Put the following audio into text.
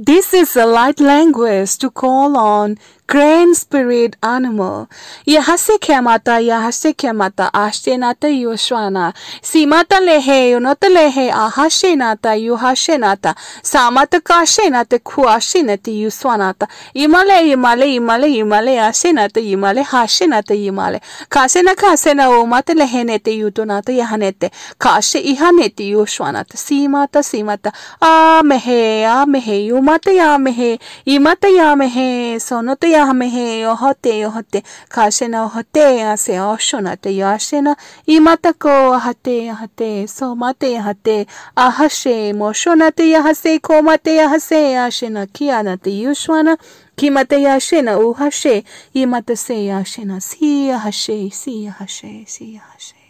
This is a light language to call on crane spirit animal. Yahase kiamata, yahase kiamata, nata yoshwana. Simata lehe, yonata lehe, nata, ahashenata, nata. Samata nata, kashenata, kuashenata, yuswanata. Imale, imale, imale, imale, nata imale, nata imale. na Kasena kasena, omata lehenete, yutonata, yahanete. Kashe ihanete, yoshwanata. Simata, simata. Ah mehe, ah mehe, yum ಮತಯಾಮೆಹೆ ಇಮತಯಾಮೆಹೆ ಸೊನತಯಾಮೆಹೆ ಯೋಹತೆ ಯೋಹತೆ ಕಾಶನ ಹೊತೆ ಆಸೆ ಅಶುನತೆ ಯಾಶನ ಇಮತಕೋ ಅಹತೆ ಅಹತೆ ಸೋಮತೆ ಅಹತೆ ಅಹಸೆ ಮೋಶುನತೆ ಯಹಸೆ ಕೋಮತೆ ಯಹಸೆ ಆಶನ ಕಿಯಾನತೆ ಯುಶ್ವನ ಕಿಮತ ಯಾಶೆನ ಊಹಸೆ ಇಮತ ಸೆ ಯಾಶೆನ ಸಿಯ ಹಸೆ ಸಿಯ ಹಸೆ ಸಿಯ ಹಸೆ